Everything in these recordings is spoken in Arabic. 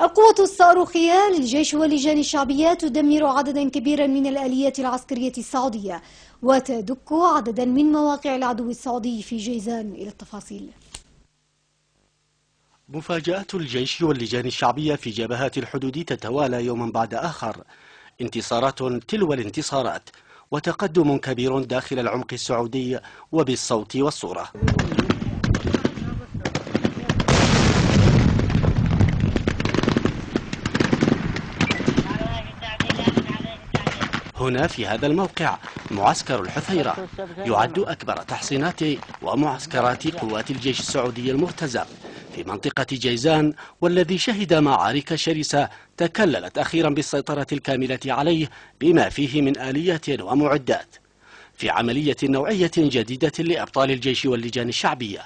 القوة الصاروخية للجيش واللجان الشعبية تدمر عددا كبيرا من الآليات العسكرية السعودية وتدك عددا من مواقع العدو السعودي في جيزان إلى التفاصيل مفاجآت الجيش واللجان الشعبية في جبهات الحدود تتوالى يوما بعد آخر انتصارات تلو الانتصارات وتقدم كبير داخل العمق السعودي وبالصوت والصورة هنا في هذا الموقع معسكر الحثيرة يعد أكبر تحصينات ومعسكرات قوات الجيش السعودي المرتزق في منطقة جيزان والذي شهد معارك شرسة تكللت أخيرا بالسيطرة الكاملة عليه بما فيه من آليات ومعدات في عملية نوعية جديدة لأبطال الجيش واللجان الشعبية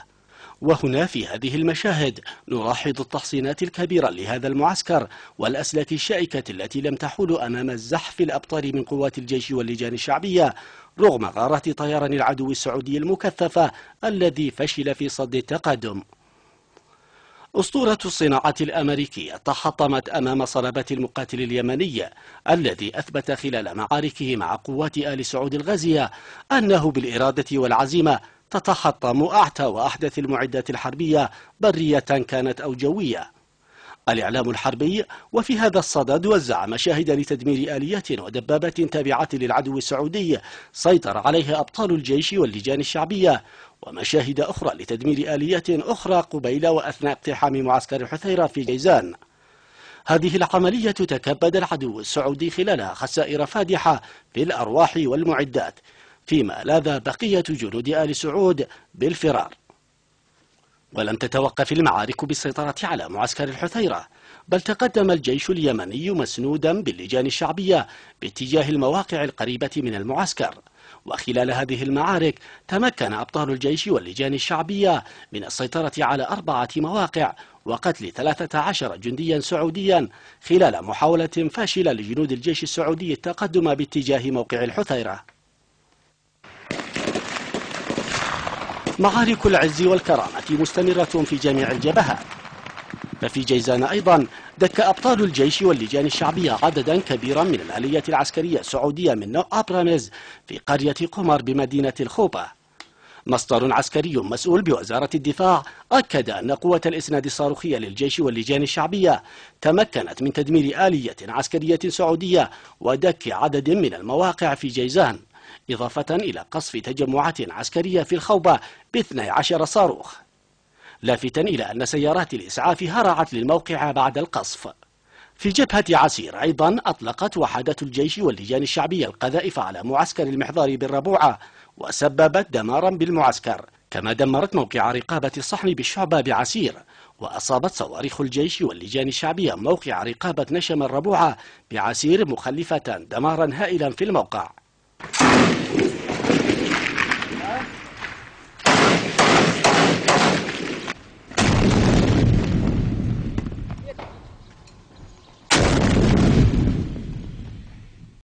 وهنا في هذه المشاهد نلاحظ التحصينات الكبيرة لهذا المعسكر والأسلاك الشائكة التي لم تحول أمام الزحف الأبطال من قوات الجيش واللجان الشعبية رغم غارة طيران العدو السعودي المكثفة الذي فشل في صد التقدم أسطورة الصناعة الأمريكية تحطمت أمام صلابة المقاتل اليمني الذي أثبت خلال معاركه مع قوات آل سعود الغازية أنه بالإرادة والعزيمة تتحطم أعتى وأحدث المعدات الحربية برية كانت أو جوية الإعلام الحربي وفي هذا الصدد وزع مشاهد لتدمير آليات ودبابات تابعة للعدو السعودي سيطر عليها أبطال الجيش واللجان الشعبية ومشاهد أخرى لتدمير آليات أخرى قبيل وأثناء اقتحام معسكر حثيرة في جيزان هذه العملية تكبد العدو السعودي خلالها خسائر فادحة في الأرواح والمعدات فيما لاذ بقية جنود آل سعود بالفرار ولم تتوقف المعارك بالسيطرة على معسكر الحثيرة بل تقدم الجيش اليمني مسنودا باللجان الشعبية باتجاه المواقع القريبة من المعسكر وخلال هذه المعارك تمكن أبطال الجيش واللجان الشعبية من السيطرة على أربعة مواقع وقتل 13 جنديا سعوديا خلال محاولة فاشلة لجنود الجيش السعودي التقدم باتجاه موقع الحثيرة معارك العز والكرامة مستمرة في جميع الجبهات ففي جيزان أيضا دك أبطال الجيش واللجان الشعبية عددا كبيرا من الآلية العسكرية السعودية من نوع أبرامز في قرية قمر بمدينة الخوبة مصدر عسكري مسؤول بوزارة الدفاع أكد أن قوة الإسناد الصاروخية للجيش واللجان الشعبية تمكنت من تدمير آلية عسكرية سعودية ودك عدد من المواقع في جيزان إضافة إلى قصف تجمعات عسكرية في الخوبة ب 12 صاروخ لافتا إلى أن سيارات الإسعاف هرعت للموقع بعد القصف في جبهة عسير أيضا أطلقت وحدات الجيش واللجان الشعبية القذائف على معسكر المحضار بالربوعة وسببت دمارا بالمعسكر كما دمرت موقع رقابة الصحن بالشعبة بعسير وأصابت صواريخ الجيش واللجان الشعبية موقع رقابة نشم الربوعة بعسير مخلفة دمارا هائلا في الموقع